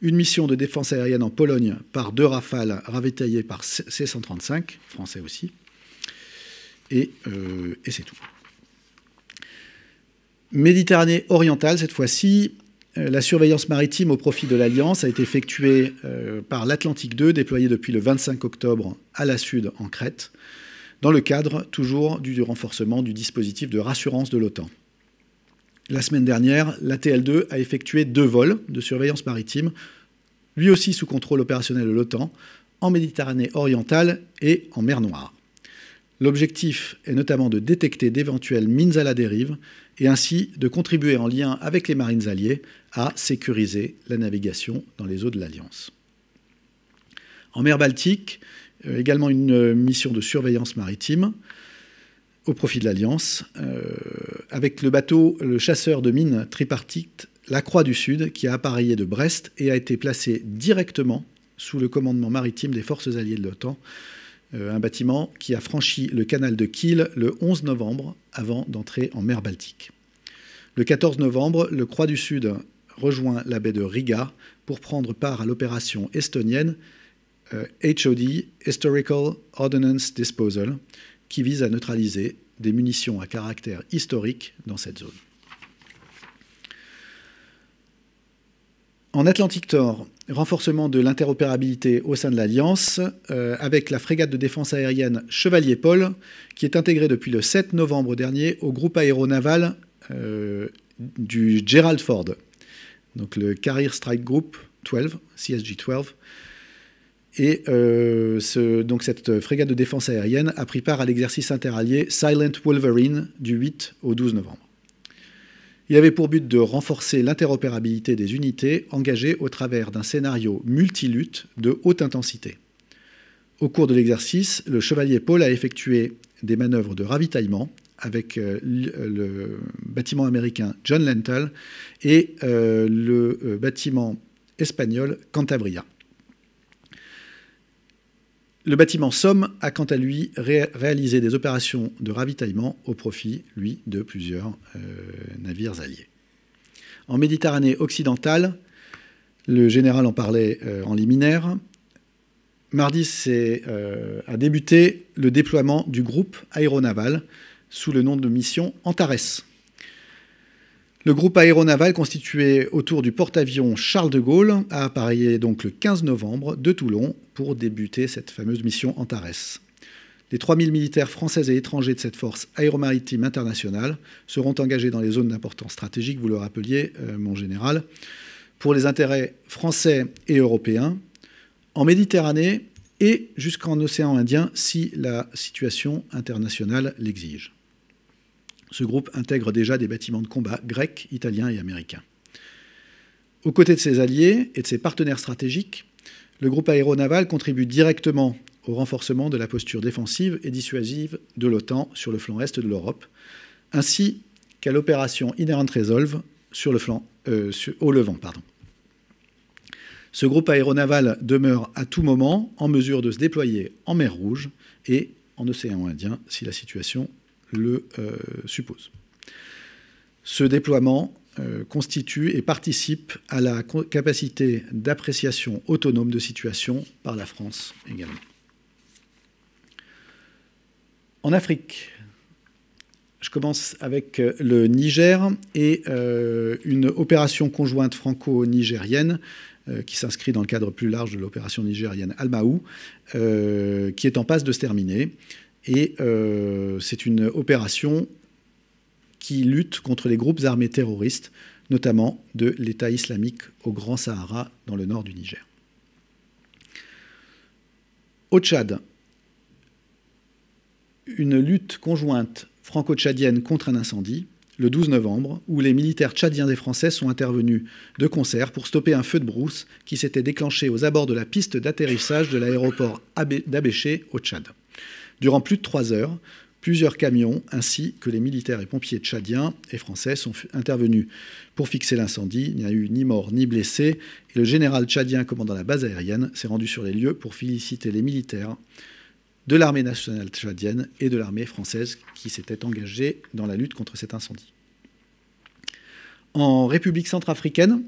une mission de défense aérienne en Pologne par deux Rafales ravitaillées par C-135, français aussi. Euh, et, c'est tout. Méditerranée orientale, cette fois-ci, euh, la surveillance maritime au profit de l'Alliance a été effectuée euh, par l'Atlantique 2, déployée depuis le 25 octobre à la Sud en Crète, dans le cadre toujours du renforcement du dispositif de rassurance de l'OTAN. La semaine dernière, l'ATL-2 a effectué deux vols de surveillance maritime, lui aussi sous contrôle opérationnel de l'OTAN, en Méditerranée orientale et en mer Noire. L'objectif est notamment de détecter d'éventuelles mines à la dérive et ainsi de contribuer en lien avec les marines alliées à sécuriser la navigation dans les eaux de l'Alliance. En mer Baltique, euh, également une euh, mission de surveillance maritime au profit de l'Alliance, euh, avec le bateau, le chasseur de mines tripartite, la Croix du Sud, qui a appareillé de Brest et a été placé directement sous le commandement maritime des forces alliées de l'OTAN, un bâtiment qui a franchi le canal de Kiel le 11 novembre avant d'entrer en mer Baltique. Le 14 novembre, le Croix du Sud rejoint la baie de Riga pour prendre part à l'opération estonienne HOD, euh, Historical Ordnance Disposal, qui vise à neutraliser des munitions à caractère historique dans cette zone. En Atlantique Tor, renforcement de l'interopérabilité au sein de l'Alliance euh, avec la frégate de défense aérienne Chevalier Paul, qui est intégrée depuis le 7 novembre dernier au groupe aéronaval euh, du Gerald Ford, donc le Carrier Strike Group 12, CSG-12, et euh, donc cette frégate de défense aérienne a pris part à l'exercice interallié Silent Wolverine du 8 au 12 novembre. Il avait pour but de renforcer l'interopérabilité des unités engagées au travers d'un scénario multilutte de haute intensité. Au cours de l'exercice, le chevalier Paul a effectué des manœuvres de ravitaillement avec euh, le bâtiment américain John Lenthal et euh, le bâtiment espagnol Cantabria. Le bâtiment Somme a quant à lui réalisé des opérations de ravitaillement au profit, lui, de plusieurs euh, navires alliés. En Méditerranée occidentale, le général en parlait euh, en liminaire, mardi euh, a débuté le déploiement du groupe aéronaval sous le nom de mission Antares. Le groupe aéronaval constitué autour du porte-avions Charles de Gaulle a appareillé donc le 15 novembre de Toulon pour débuter cette fameuse mission Antares. Les 3000 militaires français et étrangers de cette force aéromaritime internationale seront engagés dans les zones d'importance stratégique, vous le rappeliez, euh, mon général, pour les intérêts français et européens, en Méditerranée et jusqu'en océan Indien si la situation internationale l'exige. Ce groupe intègre déjà des bâtiments de combat grecs, italiens et américains. Aux côtés de ses alliés et de ses partenaires stratégiques, le groupe aéronaval contribue directement au renforcement de la posture défensive et dissuasive de l'OTAN sur le flanc est de l'Europe, ainsi qu'à l'opération Inherent Resolve sur le flanc, euh, au Levant. Pardon. Ce groupe aéronaval demeure à tout moment en mesure de se déployer en mer Rouge et en océan Indien si la situation le euh, suppose. Ce déploiement euh, constitue et participe à la capacité d'appréciation autonome de situation par la France également. En Afrique, je commence avec euh, le Niger et une opération conjointe franco-nigérienne qui s'inscrit dans le cadre plus large de l'opération nigérienne al qui est en passe de se terminer. Et euh, c'est une opération qui lutte contre les groupes armés terroristes, notamment de l'État islamique au Grand Sahara, dans le nord du Niger. Au Tchad, une lutte conjointe franco-tchadienne contre un incendie, le 12 novembre, où les militaires tchadiens et français sont intervenus de concert pour stopper un feu de brousse qui s'était déclenché aux abords de la piste d'atterrissage de l'aéroport d'Abéché au Tchad. Durant plus de trois heures, plusieurs camions ainsi que les militaires et pompiers tchadiens et français sont intervenus pour fixer l'incendie. Il n'y a eu ni mort ni blessé et le général tchadien commandant la base aérienne s'est rendu sur les lieux pour féliciter les militaires de l'armée nationale tchadienne et de l'armée française qui s'étaient engagés dans la lutte contre cet incendie. En République centrafricaine,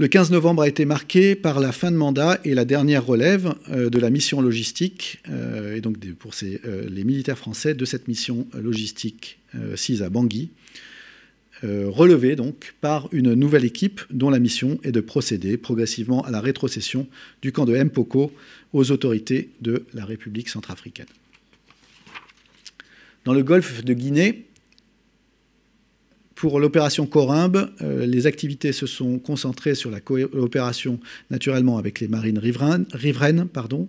le 15 novembre a été marqué par la fin de mandat et la dernière relève euh, de la mission logistique, euh, et donc pour euh, les militaires français de cette mission logistique sise à Bangui, relevée donc par une nouvelle équipe dont la mission est de procéder progressivement à la rétrocession du camp de Mpoko aux autorités de la République centrafricaine. Dans le golfe de Guinée, pour l'opération Corimbe, euh, les activités se sont concentrées sur la coopération naturellement avec les marines riveraines, pardon,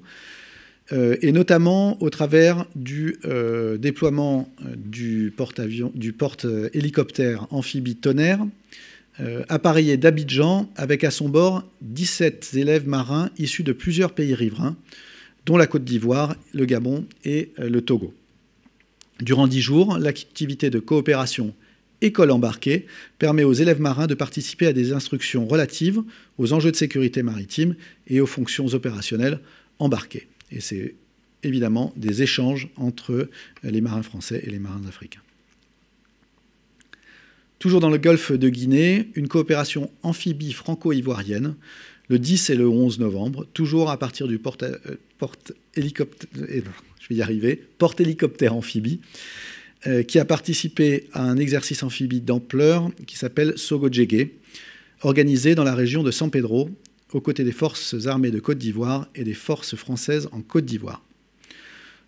euh, et notamment au travers du euh, déploiement du porte du porte-hélicoptère amphibie-tonnerre, appareillé d'Abidjan avec à son bord 17 élèves marins issus de plusieurs pays riverains, dont la Côte d'Ivoire, le Gabon et le Togo. Durant dix jours, l'activité de coopération École embarquée permet aux élèves marins de participer à des instructions relatives aux enjeux de sécurité maritime et aux fonctions opérationnelles embarquées. Et c'est évidemment des échanges entre les marins français et les marins africains. Toujours dans le golfe de Guinée, une coopération amphibie franco-ivoirienne le 10 et le 11 novembre, toujours à partir du euh, eh porte-hélicoptère porte amphibie. Euh, qui a participé à un exercice amphibie d'ampleur qui s'appelle Sogojege, organisé dans la région de San Pedro, aux côtés des forces armées de Côte d'Ivoire et des forces françaises en Côte d'Ivoire.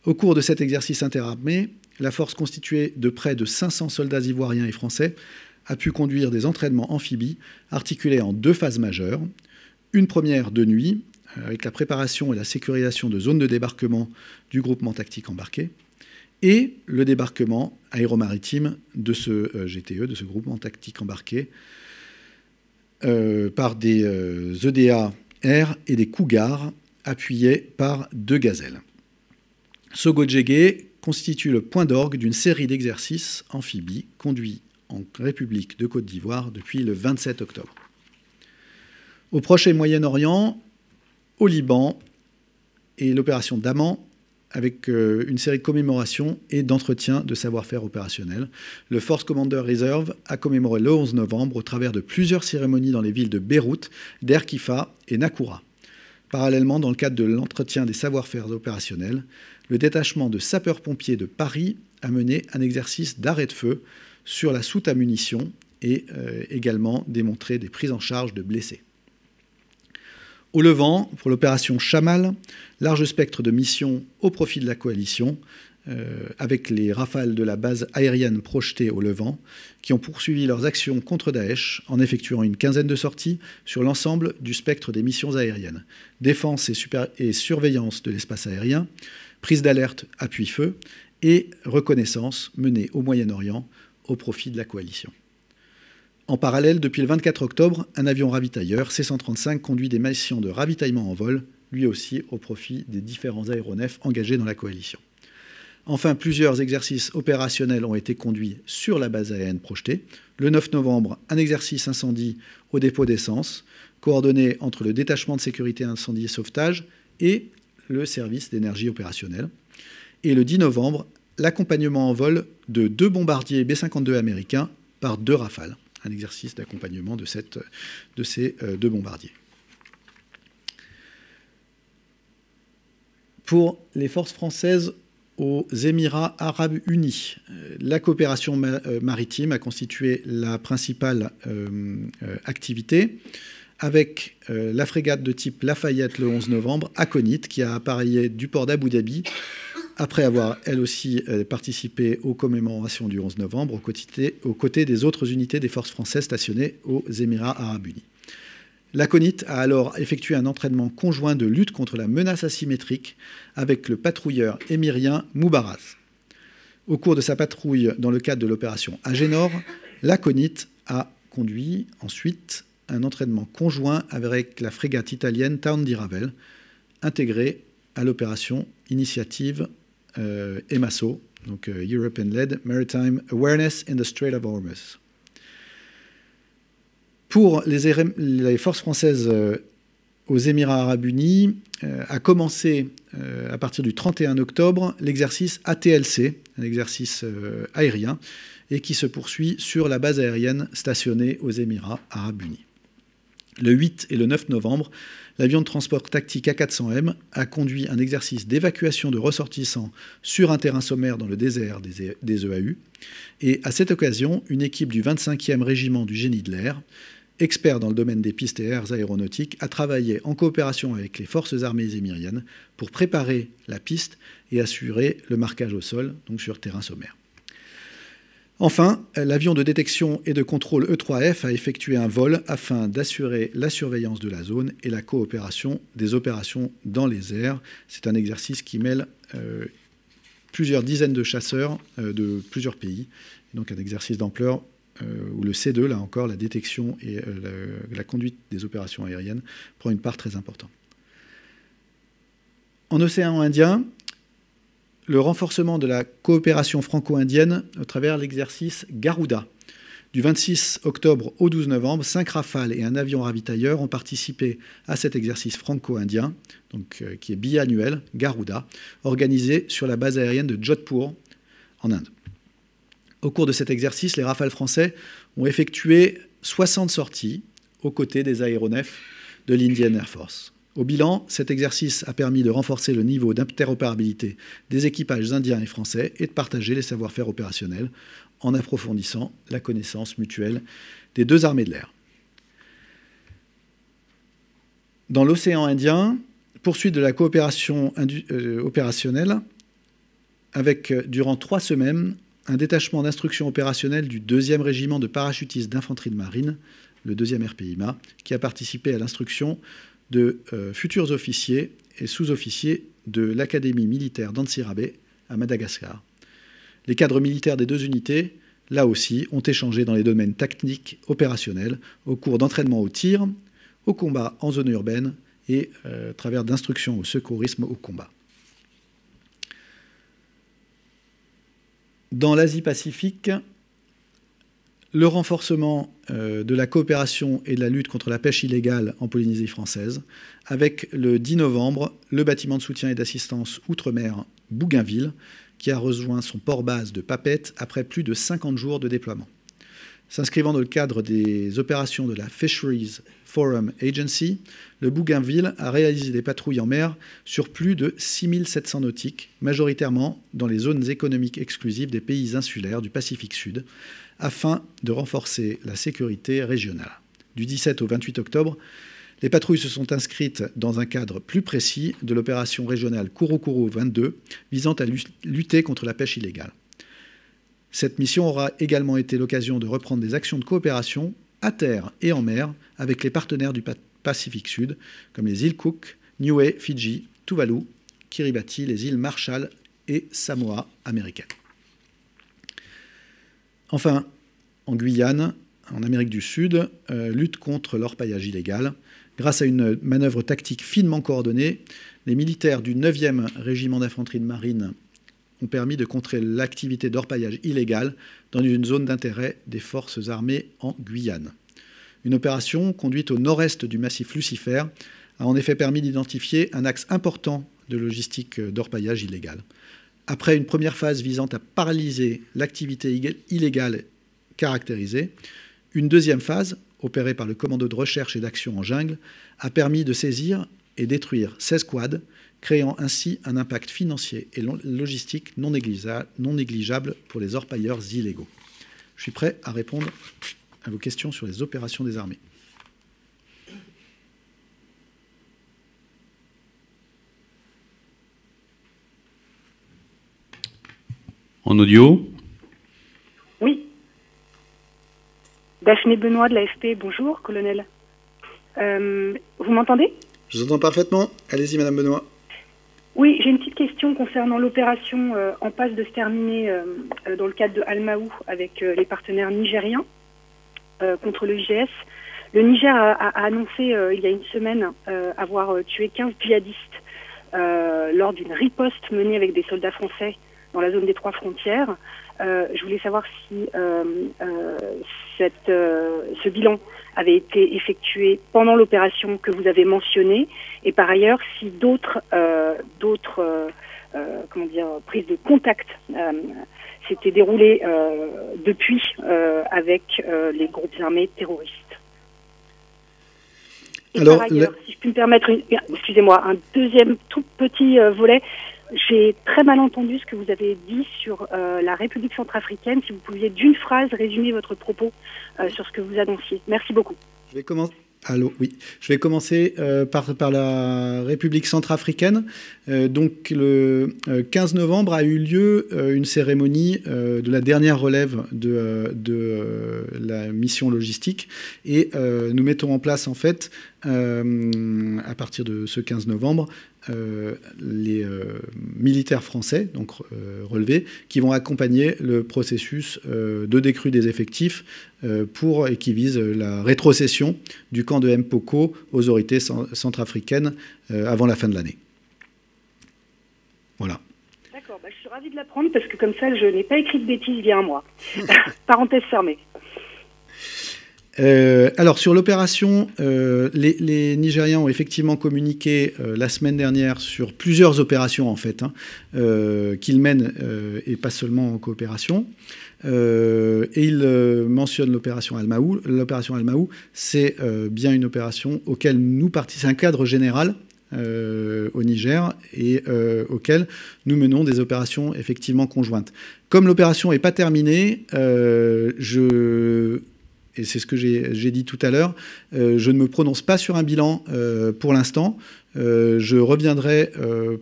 Au cours de cet exercice interarmé, la force constituée de près de 500 soldats ivoiriens et français a pu conduire des entraînements amphibies articulés en deux phases majeures. Une première de nuit, euh, avec la préparation et la sécurisation de zones de débarquement du groupement tactique embarqué, et le débarquement aéromaritime de ce euh, GTE, de ce groupement tactique embarqué, euh, par des EDA euh, e R et des Cougars appuyés par deux gazelles. Sogojege constitue le point d'orgue d'une série d'exercices amphibies conduits en République de Côte d'Ivoire depuis le 27 octobre. Au Proche et Moyen-Orient, au Liban, et l'opération Daman avec euh, une série de commémorations et d'entretiens de savoir-faire opérationnel. Le Force Commander Reserve a commémoré le 11 novembre au travers de plusieurs cérémonies dans les villes de Beyrouth, d'Erkifa et Nakoura. Parallèlement, dans le cadre de l'entretien des savoir-faire opérationnels, le détachement de sapeurs-pompiers de Paris a mené un exercice d'arrêt de feu sur la soute à munitions et euh, également démontré des prises en charge de blessés. Au Levant, pour l'opération Chamal, large spectre de missions au profit de la coalition, euh, avec les rafales de la base aérienne projetée au Levant, qui ont poursuivi leurs actions contre Daesh en effectuant une quinzaine de sorties sur l'ensemble du spectre des missions aériennes. Défense et, et surveillance de l'espace aérien, prise d'alerte, appui-feu et reconnaissance menée au Moyen-Orient au profit de la coalition. En parallèle, depuis le 24 octobre, un avion ravitailleur C-135 conduit des missions de ravitaillement en vol, lui aussi au profit des différents aéronefs engagés dans la coalition. Enfin, plusieurs exercices opérationnels ont été conduits sur la base aérienne projetée. Le 9 novembre, un exercice incendie au dépôt d'essence, coordonné entre le détachement de sécurité incendie et sauvetage et le service d'énergie opérationnelle. Et le 10 novembre, l'accompagnement en vol de deux bombardiers B-52 américains par deux rafales un exercice d'accompagnement de, ces euh, deux bombardiers. Pour les forces françaises aux Émirats arabes unis. Euh, la coopération euh, maritime a constitué la principale activité avec la frégate de type Lafayette le 11 novembre Aconit, qui a appareillé du port d'Abu Dhabi après avoir elle aussi euh, participé aux commémorations du 11 novembre aux côtés, des autres unités des forces françaises stationnées aux Émirats arabes unis. La CONIT a alors effectué un entraînement conjoint de lutte contre la menace asymétrique avec le patrouilleur émirien Moubaraz. Au cours de sa patrouille dans le cadre de l'opération Agenor, la CONIT a conduit ensuite un entraînement conjoint avec la frégate italienne Town di Ravel, intégrée à l'opération Initiative euh, EMASO, donc euh, European led Maritime Awareness in the Strait of Hormuz. Pour les, les, forces françaises euh, aux Émirats arabes unis, a commencé à partir du 31 octobre l'exercice ATLC, un exercice aérien, et qui se poursuit sur la base aérienne stationnée aux Émirats arabes unis. Le 8 et le 9 novembre, l'avion de transport tactique A400M a conduit un exercice d'évacuation de ressortissants sur un terrain sommaire dans le désert des EAU. E et à cette occasion, une équipe du 25e régiment du génie de l'air, expert dans le domaine des pistes et airs aéronautiques, a travaillé en coopération avec les forces armées émiriennes pour préparer la piste et assurer le marquage au sol, donc sur terrain sommaire. Enfin, l'avion de détection et de contrôle E3F a effectué un vol afin d'assurer la surveillance de la zone et la coopération des opérations dans les airs. C'est un exercice qui mêle euh, plusieurs dizaines de chasseurs euh, de plusieurs pays. Donc un exercice d'ampleur euh, où le C2, là encore, la détection et la conduite des opérations aériennes prend une part très importante. En océan Indien, le renforcement de la coopération franco-indienne au travers l'exercice Garuda. Du 26 octobre au 12 novembre, cinq Rafales et un avion ravitailleur ont participé à cet exercice franco-indien, donc, euh, qui est biannuel, Garuda, organisé sur la base aérienne de Jodhpur, en Inde. Au cours de cet exercice, les Rafales français ont effectué 60 sorties aux côtés des aéronefs de l'Indian Air Force. Au bilan, cet exercice a permis de renforcer le niveau d'interopérabilité des équipages indiens et français et de partager les savoir-faire opérationnels en approfondissant la connaissance mutuelle des deux armées de l'air. Dans l'océan Indien, poursuite de la coopération euh, opérationnelle avec, euh, durant trois semaines, un détachement d'instruction opérationnelle du 2e régiment de parachutistes d'infanterie de marine, le 2e RPIMA, qui a participé à l'instruction de euh, futurs officiers et sous-officiers de l'Académie militaire d'Ansirabe à Madagascar. Les cadres militaires des deux unités, là aussi, ont échangé dans les domaines tactiques opérationnels au cours d'entraînement au tir, au combat en zone urbaine et euh, à travers d'instructions au secourisme au combat. Dans l'Asie-Pacifique, le renforcement euh, de la coopération et de la lutte contre la pêche illégale en Polynésie française, avec le 10 novembre le bâtiment de soutien et d'assistance outre-mer Bougainville, qui a rejoint son port base de Papette après plus de 50 jours de déploiement. S'inscrivant dans le cadre des opérations de la Fisheries Forum Agency, le Bougainville a réalisé des patrouilles en mer sur plus de 6700 nautiques, majoritairement dans les zones économiques exclusives des pays insulaires du Pacifique Sud, afin de renforcer la sécurité régionale. Du 17 au 28 octobre, les patrouilles se sont inscrites dans un cadre plus précis de l'opération régionale Kouroukourou 22 visant à lutter contre la pêche illégale. Cette mission aura également été l'occasion de reprendre des actions de coopération à terre et en mer avec les partenaires du Pacifique Sud, comme les îles Cook, Niue, Fidji, Tuvalu, Kiribati, les îles Marshall et Samoa américaines. Enfin, en Guyane, en Amérique du Sud, euh, lutte contre l'orpaillage illégal. Grâce à une manœuvre tactique finement coordonnée, les militaires du 9e régiment d'infanterie de marine ont permis de contrer l'activité d'orpaillage illégal dans une zone d'intérêt des forces armées en Guyane. Une opération conduite au nord-est du massif Lucifer a en effet permis d'identifier un axe important de logistique d'orpaillage illégal. Après une première phase visant à paralyser l'activité illégale caractérisée, une deuxième phase, opérée par le commando de recherche et d'action en jungle, a permis de saisir et détruire 16 quads, créant ainsi un impact financier et logistique non négligeable pour les orpailleurs illégaux. Je suis prêt à répondre à vos questions sur les opérations des armées. en audio. Oui. Daphné Benoît de l'AFP, bonjour, colonel. Euh, vous m'entendez Je vous entends parfaitement. Allez-y, madame Benoît. Oui, j'ai une petite question concernant l'opération euh, en passe de se terminer euh, dans le cadre de Almaou avec les partenaires nigériens contre le IGS. Le Niger a, annoncé il y a une semaine avoir tué 15 djihadistes lors d'une riposte menée avec des soldats français dans la zone des trois frontières. Euh, je voulais savoir si euh, euh, cette, ce bilan avait été effectué pendant l'opération que vous avez mentionnée, et par ailleurs si d'autres d'autres comment dire prises de contact s'étaient déroulées depuis avec les groupes armés terroristes. Et Alors, par ailleurs, si je puis me permettre, excusez-moi, un deuxième tout petit volet, j'ai très mal entendu ce que vous avez dit sur euh, la République centrafricaine. Si vous pouviez d'une phrase résumer votre propos euh, sur ce que vous annonciez. Merci beaucoup. Je vais commencer. Allô, oui. Je vais commencer euh, par, par, la République centrafricaine. donc, le 15 novembre a eu lieu une cérémonie de la dernière relève de, de la mission logistique. Et nous mettons en place, en fait, euh, à partir de ce 15 novembre, euh, les euh, militaires français, donc relevés, qui vont accompagner le processus de décrue des effectifs pour, et qui vise la rétrocession du camp de Mpoko aux autorités centrafricaines avant la fin de l'année. Voilà. D'accord, bah, je suis ravie de l'apprendre parce que comme ça, je n'ai pas écrit de bêtises il y a un mois. Parenthèse fermée. Euh, alors sur l'opération, euh, les, Nigériens ont effectivement communiqué euh, la semaine dernière sur plusieurs opérations en fait hein, qu'ils mènent et pas seulement en coopération. et ils mentionnent l'opération Almaou. L'opération Almaou, c'est bien une opération auquel nous participons. C'est un cadre général au Niger et auquel nous menons des opérations effectivement conjointes. Comme l'opération n'est pas terminée, je et c'est ce que j'ai dit tout à l'heure, euh, je ne me prononce pas sur un bilan euh, pour l'instant. Euh, je reviendrai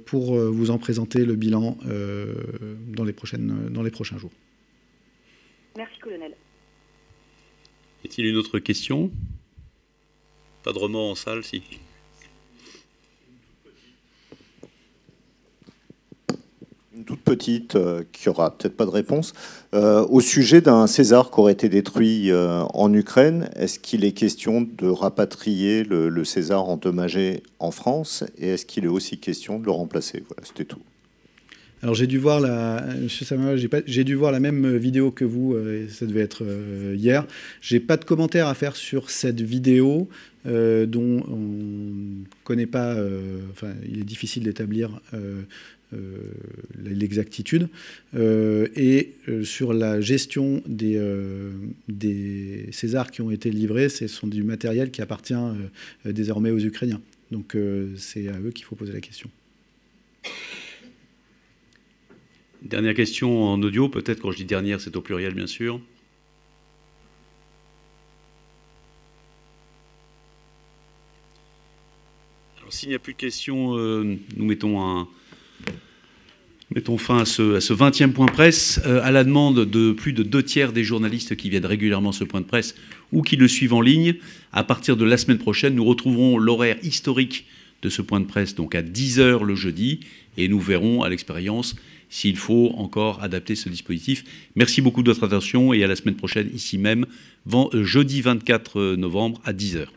pour vous en présenter le bilan dans les, prochains jours. Merci, colonel. Y a t il une autre question Pas de roman en salle, si. une toute petite euh, qui aura peut-être pas de réponse. Euh, au sujet d'un César qui aurait été détruit euh, en Ukraine, est-ce qu'il est question de rapatrier le, César endommagé en France et est-ce qu'il est aussi question de le remplacer Voilà, c'était tout. Alors j'ai dû voir la, Monsieur Samuel, j'ai, dû voir la même vidéo que vous. ça devait être hier. J'ai pas de commentaire à faire sur cette vidéo dont on connaît pas. enfin, il est difficile d'établir euh, l'exactitude, euh, et euh, sur la gestion des, des Césars qui ont été livrés, ce sont du matériel qui appartient désormais aux Ukrainiens. Donc c'est à eux qu'il faut poser la question. Dernière question en audio, peut-être quand je dis dernière, c'est au pluriel bien sûr. Alors s'il n'y a plus de questions, nous mettons un, mettons fin à ce, à 20e point presse, euh, à la demande de plus de deux tiers des journalistes qui viennent régulièrement ce point de presse ou qui le suivent en ligne. À partir de la semaine prochaine, nous retrouverons l'horaire historique de ce point de presse, donc à 10h le jeudi, et nous verrons à l'expérience s'il faut encore adapter ce dispositif. Merci beaucoup de votre attention et à la semaine prochaine, ici même, euh, jeudi 24 euh, novembre à 10h.